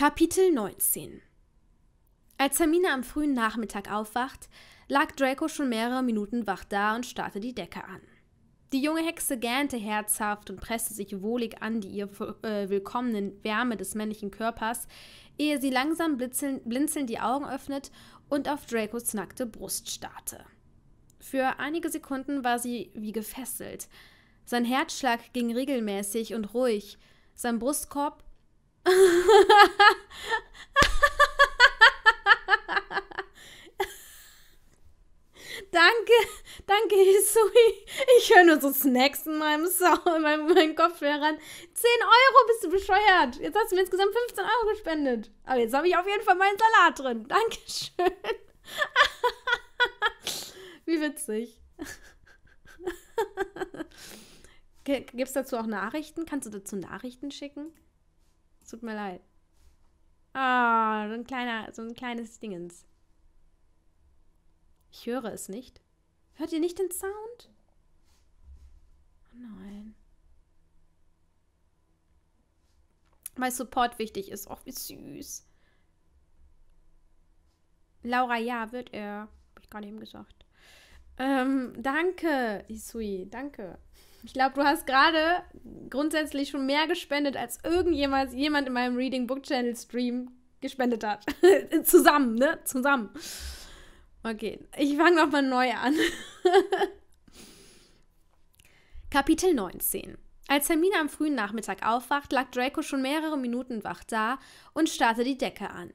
Kapitel 19 Als Hermine am frühen Nachmittag aufwacht, lag Draco schon mehrere Minuten wach da und starrte die Decke an. Die junge Hexe gähnte herzhaft und presste sich wohlig an die ihr äh, willkommenen Wärme des männlichen Körpers, ehe sie langsam blinzelnd die Augen öffnet und auf Dracos nackte Brust starrte. Für einige Sekunden war sie wie gefesselt. Sein Herzschlag ging regelmäßig und ruhig, sein Brustkorb danke, danke, Hisui. Ich höre nur so Snacks in meinem, Sau, in meinem, meinem Kopfhörern. 10 Euro bist du bescheuert. Jetzt hast du mir insgesamt 15 Euro gespendet. Aber jetzt habe ich auf jeden Fall meinen Salat drin. Dankeschön. Wie witzig. Gibt es dazu auch Nachrichten? Kannst du dazu Nachrichten schicken? tut mir leid. Ah, so ein kleiner, so ein kleines Dingens. Ich höre es nicht. Hört ihr nicht den Sound? Oh nein. Weil Support wichtig ist. Och, wie süß. Laura, ja, wird er. Hab ich gerade eben gesagt. Ähm, danke, Isui. Danke. Ich glaube, du hast gerade grundsätzlich schon mehr gespendet, als irgendjemals jemand in meinem Reading Book Channel Stream gespendet hat. Zusammen, ne? Zusammen. Okay, ich fange nochmal neu an. Kapitel 19 als Hermine am frühen Nachmittag aufwacht, lag Draco schon mehrere Minuten wach da und starrte die Decke an.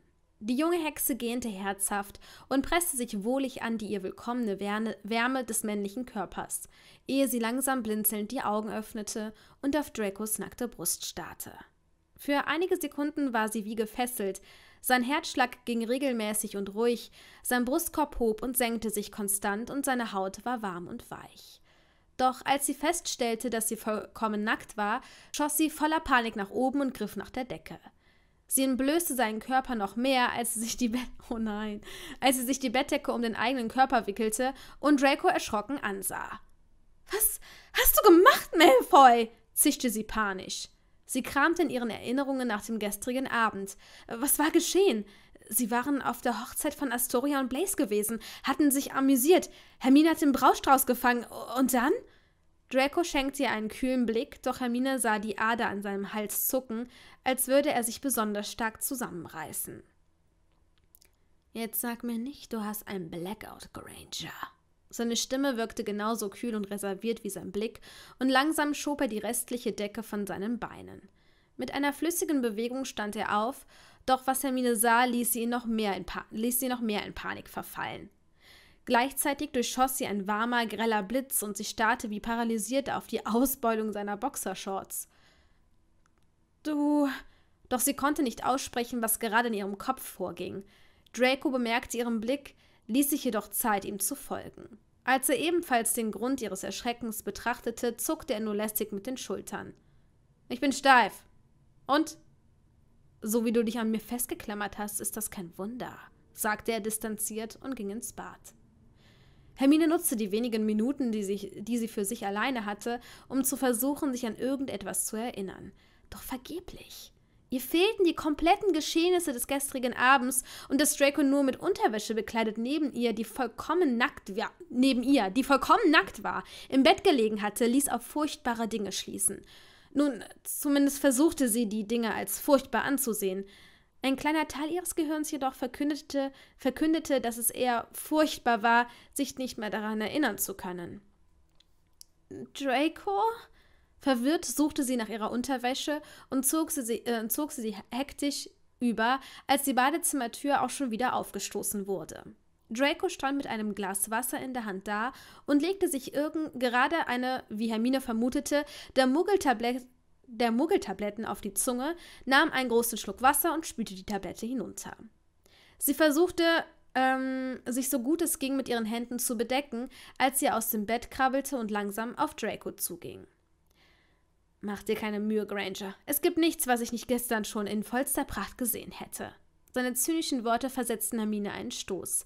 Die junge Hexe gähnte herzhaft und presste sich wohlig an die ihr willkommene Wärme des männlichen Körpers, ehe sie langsam blinzelnd die Augen öffnete und auf Dracos nackte Brust starrte. Für einige Sekunden war sie wie gefesselt, sein Herzschlag ging regelmäßig und ruhig, sein Brustkorb hob und senkte sich konstant und seine Haut war warm und weich. Doch als sie feststellte, dass sie vollkommen nackt war, schoss sie voller Panik nach oben und griff nach der Decke. Sie entblößte seinen Körper noch mehr, als sie sich die, Be oh nein, als sie sich die Bettdecke um den eigenen Körper wickelte und Draco erschrocken ansah. Was hast du gemacht, Malfoy? zischte sie panisch. Sie kramte in ihren Erinnerungen nach dem gestrigen Abend. Was war geschehen? Sie waren auf der Hochzeit von Astoria und Blaze gewesen, hatten sich amüsiert. Hermine hat den Braustrauß gefangen und dann? Draco schenkt ihr einen kühlen Blick, doch Hermine sah die Ader an seinem Hals zucken, als würde er sich besonders stark zusammenreißen. Jetzt sag mir nicht, du hast einen Blackout, Granger. Seine Stimme wirkte genauso kühl und reserviert wie sein Blick, und langsam schob er die restliche Decke von seinen Beinen. Mit einer flüssigen Bewegung stand er auf, doch was Hermine sah, ließ sie, noch mehr in, ließ sie noch mehr in Panik verfallen. Gleichzeitig durchschoss sie ein warmer, greller Blitz und sie starrte wie paralysiert auf die Ausbeulung seiner Boxershorts. Du. Doch sie konnte nicht aussprechen, was gerade in ihrem Kopf vorging. Draco bemerkte ihren Blick, ließ sich jedoch Zeit, ihm zu folgen. Als er ebenfalls den Grund ihres Erschreckens betrachtete, zuckte er nur lästig mit den Schultern. Ich bin steif. Und? So wie du dich an mir festgeklammert hast, ist das kein Wunder, sagte er distanziert und ging ins Bad. Hermine nutzte die wenigen Minuten, die, sich, die sie für sich alleine hatte, um zu versuchen, sich an irgendetwas zu erinnern. Doch vergeblich. Ihr fehlten die kompletten Geschehnisse des gestrigen Abends und dass Draco nur mit Unterwäsche bekleidet neben ihr, die vollkommen nackt war, neben ihr, die vollkommen nackt war, im Bett gelegen hatte, ließ auf furchtbare Dinge schließen. Nun, zumindest versuchte sie, die Dinge als furchtbar anzusehen. Ein kleiner Teil ihres Gehirns jedoch verkündete, verkündete, dass es eher furchtbar war, sich nicht mehr daran erinnern zu können. Draco? Verwirrt suchte sie nach ihrer Unterwäsche und zog sie, äh, zog sie hektisch über, als die Badezimmertür auch schon wieder aufgestoßen wurde. Draco stand mit einem Glas Wasser in der Hand da und legte sich irgend gerade eine, wie Hermine vermutete, der Muggeltablette der Muggeltabletten auf die Zunge, nahm einen großen Schluck Wasser und spülte die Tablette hinunter. Sie versuchte, ähm, sich so gut es ging mit ihren Händen zu bedecken, als sie aus dem Bett krabbelte und langsam auf Draco zuging. Mach dir keine Mühe, Granger. Es gibt nichts, was ich nicht gestern schon in vollster Pracht gesehen hätte. Seine zynischen Worte versetzten Hermine einen Stoß.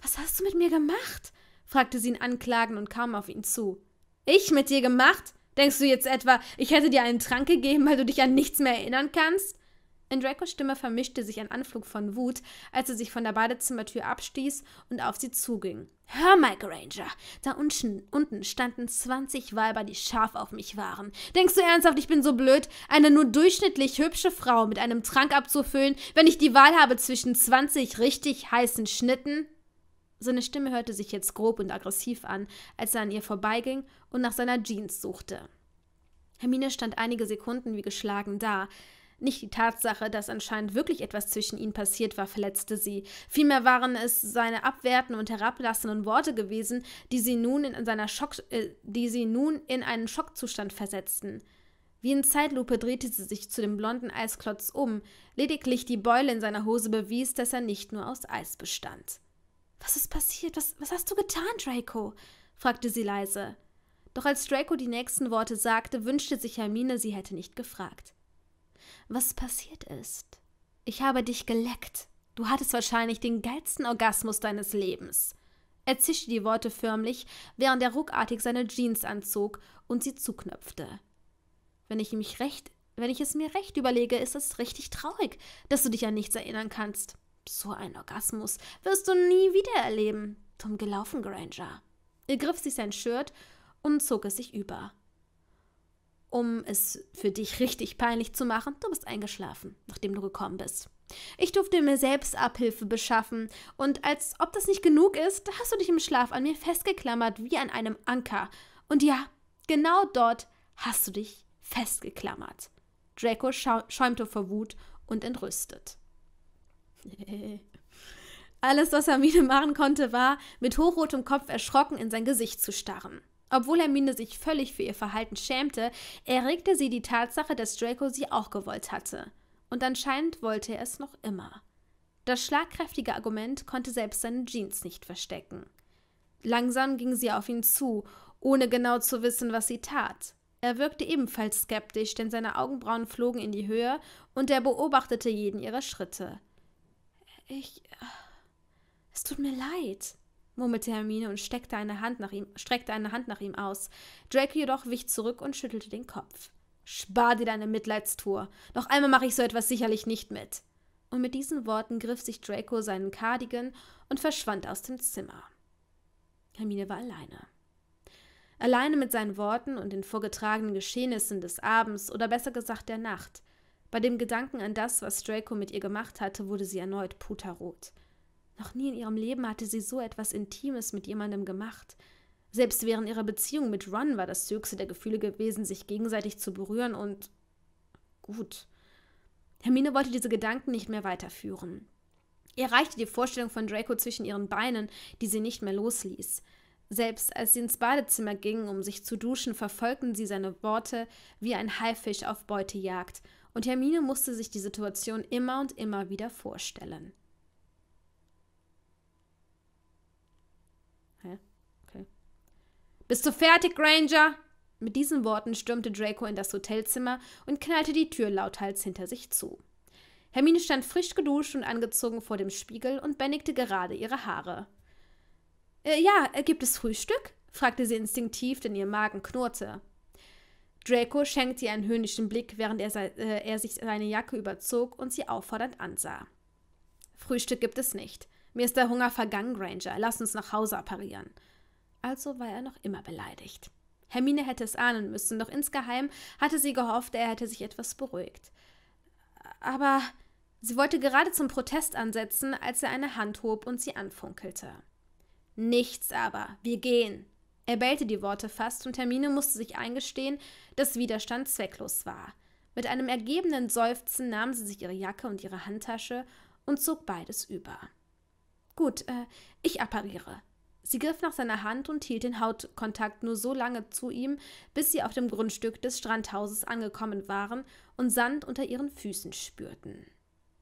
Was hast du mit mir gemacht? fragte sie ihn anklagend und kam auf ihn zu. Ich mit dir gemacht? Denkst du jetzt etwa, ich hätte dir einen Trank gegeben, weil du dich an nichts mehr erinnern kannst? In Dracos Stimme vermischte sich ein Anflug von Wut, als er sich von der Badezimmertür abstieß und auf sie zuging. Hör mal, Granger, da unten, standen 20 Weiber, die scharf auf mich waren. Denkst du ernsthaft, ich bin so blöd, eine nur durchschnittlich hübsche Frau mit einem Trank abzufüllen, wenn ich die Wahl habe zwischen 20 richtig heißen Schnitten? Seine Stimme hörte sich jetzt grob und aggressiv an, als er an ihr vorbeiging und nach seiner Jeans suchte. Hermine stand einige Sekunden wie geschlagen da. Nicht die Tatsache, dass anscheinend wirklich etwas zwischen ihnen passiert war, verletzte sie. Vielmehr waren es seine abwertenden und herablassenden Worte gewesen, die sie nun in, seiner Schock, äh, die sie nun in einen Schockzustand versetzten. Wie in Zeitlupe drehte sie sich zu dem blonden Eisklotz um. Lediglich die Beule in seiner Hose bewies, dass er nicht nur aus Eis bestand. Was ist passiert? Was, was hast du getan, Draco? fragte sie leise. Doch als Draco die nächsten Worte sagte, wünschte sich Hermine, sie hätte nicht gefragt. Was passiert ist? Ich habe dich geleckt. Du hattest wahrscheinlich den geilsten Orgasmus deines Lebens. Er zischte die Worte förmlich, während er ruckartig seine Jeans anzog und sie zuknöpfte. Wenn ich mich recht, wenn ich es mir recht überlege, ist es richtig traurig, dass du dich an nichts erinnern kannst. So ein Orgasmus wirst du nie wieder erleben. Dumm gelaufen, Granger. Er griff sich sein Shirt und zog es sich über. Um es für dich richtig peinlich zu machen, du bist eingeschlafen, nachdem du gekommen bist. Ich durfte mir selbst Abhilfe beschaffen, und als ob das nicht genug ist, hast du dich im Schlaf an mir festgeklammert wie an einem Anker. Und ja, genau dort hast du dich festgeklammert. Draco schäumte vor Wut und entrüstet. Alles, was Hermine machen konnte, war, mit hochrotem Kopf erschrocken in sein Gesicht zu starren. Obwohl Hermine sich völlig für ihr Verhalten schämte, erregte sie die Tatsache, dass Draco sie auch gewollt hatte. Und anscheinend wollte er es noch immer. Das schlagkräftige Argument konnte selbst seine Jeans nicht verstecken. Langsam ging sie auf ihn zu, ohne genau zu wissen, was sie tat. Er wirkte ebenfalls skeptisch, denn seine Augenbrauen flogen in die Höhe und er beobachtete jeden ihrer Schritte. Ich. Äh, es tut mir leid, murmelte Hermine und steckte eine Hand nach ihm, streckte eine Hand nach ihm aus. Draco jedoch wich zurück und schüttelte den Kopf. Spar dir deine Mitleidstour. Noch einmal mache ich so etwas sicherlich nicht mit. Und mit diesen Worten griff sich Draco seinen Cardigan und verschwand aus dem Zimmer. Hermine war alleine. Alleine mit seinen Worten und den vorgetragenen Geschehnissen des Abends oder besser gesagt der Nacht. Bei dem Gedanken an das, was Draco mit ihr gemacht hatte, wurde sie erneut puterrot. Noch nie in ihrem Leben hatte sie so etwas Intimes mit jemandem gemacht. Selbst während ihrer Beziehung mit Ron war das höchste der Gefühle gewesen, sich gegenseitig zu berühren und gut. Hermine wollte diese Gedanken nicht mehr weiterführen. Ihr reichte die Vorstellung von Draco zwischen ihren Beinen, die sie nicht mehr losließ. Selbst als sie ins Badezimmer gingen, um sich zu duschen, verfolgten sie seine Worte wie ein Haifisch auf Beutejagd und Hermine musste sich die Situation immer und immer wieder vorstellen. Hä? Okay. Bist du fertig, Granger? Mit diesen Worten stürmte Draco in das Hotelzimmer und knallte die Tür lauthals hinter sich zu. Hermine stand frisch geduscht und angezogen vor dem Spiegel und bändigte gerade ihre Haare. Äh, ja, äh, gibt es Frühstück? fragte sie instinktiv, denn ihr Magen knurrte. Draco schenkte ihr einen höhnischen Blick, während er, äh, er sich seine Jacke überzog und sie auffordernd ansah. Frühstück gibt es nicht. Mir ist der Hunger vergangen, Granger. Lass uns nach Hause apparieren. Also war er noch immer beleidigt. Hermine hätte es ahnen müssen, doch insgeheim hatte sie gehofft, er hätte sich etwas beruhigt. Aber sie wollte gerade zum Protest ansetzen, als er eine Hand hob und sie anfunkelte. Nichts aber, wir gehen, er bellte die Worte fast und Hermine musste sich eingestehen, dass Widerstand zwecklos war. Mit einem ergebenen Seufzen nahm sie sich ihre Jacke und ihre Handtasche und zog beides über. Gut, äh, ich appariere. Sie griff nach seiner Hand und hielt den Hautkontakt nur so lange zu ihm, bis sie auf dem Grundstück des Strandhauses angekommen waren und Sand unter ihren Füßen spürten.